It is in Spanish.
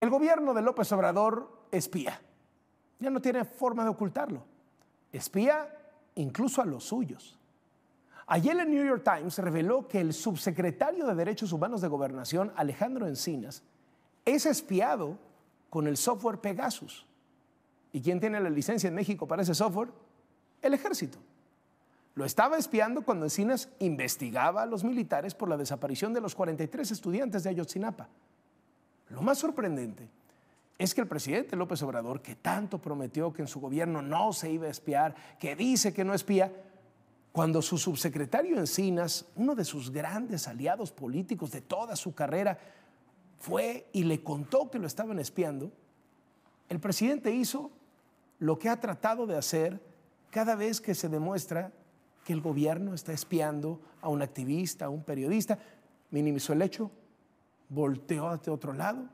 El gobierno de López Obrador espía. Ya no tiene forma de ocultarlo. Espía incluso a los suyos. Ayer el New York Times reveló que el subsecretario de Derechos Humanos de Gobernación, Alejandro Encinas, es espiado con el software Pegasus. ¿Y quién tiene la licencia en México para ese software? El ejército. Lo estaba espiando cuando Encinas investigaba a los militares por la desaparición de los 43 estudiantes de Ayotzinapa. Lo más sorprendente es que el presidente López Obrador, que tanto prometió que en su gobierno no se iba a espiar, que dice que no espía, cuando su subsecretario Encinas, uno de sus grandes aliados políticos de toda su carrera, fue y le contó que lo estaban espiando, el presidente hizo lo que ha tratado de hacer cada vez que se demuestra que el gobierno está espiando a un activista, a un periodista, minimizó el hecho, volteó hacia otro lado